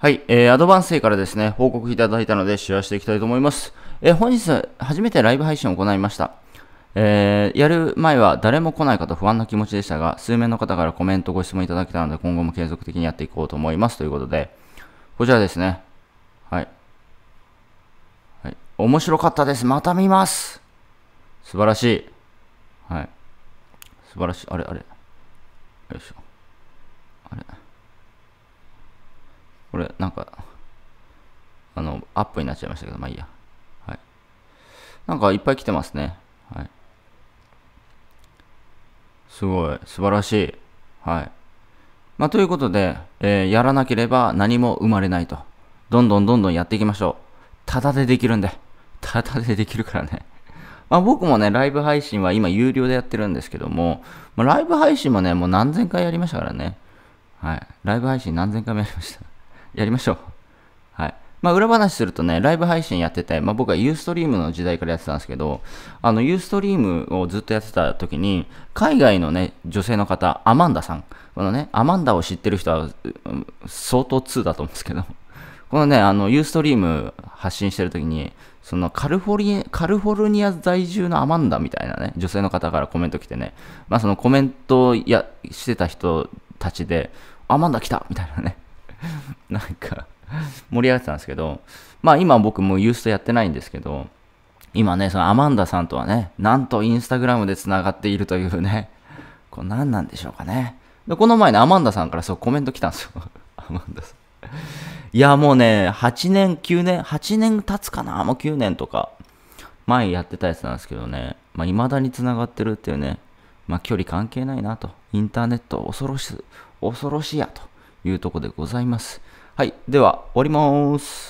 はい、えー、アドバンス生からですね、報告いただいたのでシェアしていきたいと思います。えー、本日、初めてライブ配信を行いました。えー、やる前は誰も来ないかと不安な気持ちでしたが、数名の方からコメントご質問いただけたので、今後も継続的にやっていこうと思います。ということで、こちらですね。はい。はい、面白かったです。また見ます素晴らしい。はい。素晴らしい。あれあれ。よいしょ。これ、なんか、あの、アップになっちゃいましたけど、まあいいや。はい。なんかいっぱい来てますね。はい。すごい、素晴らしい。はい。まあ、ということで、えー、やらなければ何も生まれないと。どんどんどんどんやっていきましょう。ただでできるんで。ただでできるからね。まあ、僕もね、ライブ配信は今有料でやってるんですけども、まあ、ライブ配信もね、もう何千回やりましたからね。はい。ライブ配信何千回もやりました。やりましょう。はい。まあ、裏話するとね、ライブ配信やってて、まあ、僕はユーストリームの時代からやってたんですけど、あの、ユーストリームをずっとやってた時に、海外のね、女性の方、アマンダさん。このね、アマンダを知ってる人は、相当2だと思うんですけど、このね、あの、ユーストリーム発信してる時に、そのカルフォリカルフォルニア在住のアマンダみたいなね、女性の方からコメント来てね、まあそのコメントやしてた人たちで、アマンダ来たみたいなね、なんか、盛り上がってたんですけど、まあ今僕もユーストやってないんですけど、今ね、そのアマンダさんとはね、なんとインスタグラムで繋がっているというね、これ何なんでしょうかね。で、この前ね、アマンダさんからそうコメント来たんですよ。アマンダさん。いや、もうね、8年、9年、8年経つかなもう9年とか、前やってたやつなんですけどね、まあ、未だに繋がってるっていうね、まあ、距離関係ないなと。インターネット恐ろし、恐ろしいやと。いうとこでございます。はい。では、終わります。